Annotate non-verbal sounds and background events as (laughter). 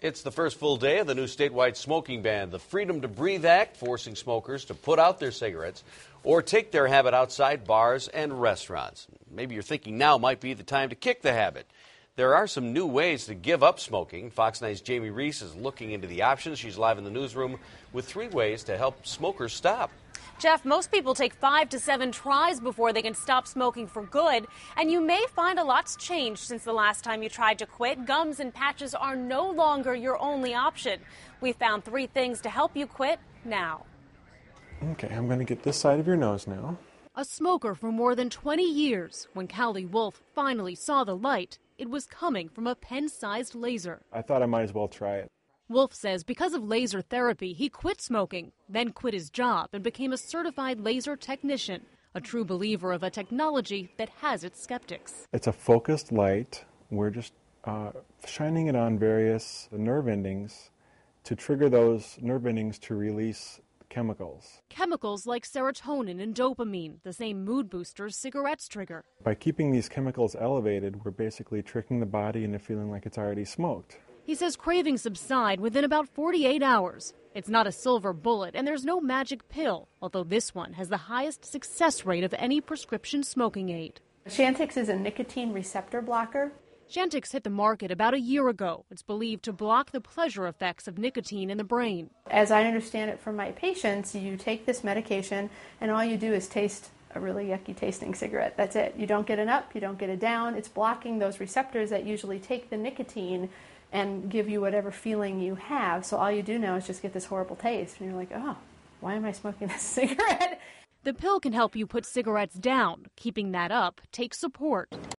It's the first full day of the new statewide smoking ban, the Freedom to Breathe Act, forcing smokers to put out their cigarettes or take their habit outside bars and restaurants. Maybe you're thinking now might be the time to kick the habit. There are some new ways to give up smoking. Fox 9's Jamie Reese is looking into the options. She's live in the newsroom with three ways to help smokers stop. Jeff, most people take five to seven tries before they can stop smoking for good, and you may find a lot's changed since the last time you tried to quit. Gums and patches are no longer your only option. We found three things to help you quit now. Okay, I'm going to get this side of your nose now. A smoker for more than 20 years, when Callie Wolf finally saw the light, it was coming from a pen sized laser. I thought I might as well try it. Wolf says because of laser therapy, he quit smoking, then quit his job, and became a certified laser technician, a true believer of a technology that has its skeptics. It's a focused light. We're just uh, shining it on various nerve endings to trigger those nerve endings to release chemicals. Chemicals like serotonin and dopamine, the same mood boosters cigarettes trigger. By keeping these chemicals elevated, we're basically tricking the body into feeling like it's already smoked. He says cravings subside within about 48 hours. It's not a silver bullet, and there's no magic pill, although this one has the highest success rate of any prescription smoking aid. Chantix is a nicotine receptor blocker. Chantix hit the market about a year ago. It's believed to block the pleasure effects of nicotine in the brain. As I understand it from my patients, you take this medication and all you do is taste a really yucky tasting cigarette. That's it. You don't get an up, you don't get a down. It's blocking those receptors that usually take the nicotine and give you whatever feeling you have. So all you do now is just get this horrible taste, and you're like, oh, why am I smoking (laughs) this cigarette? The pill can help you put cigarettes down. Keeping that up takes support.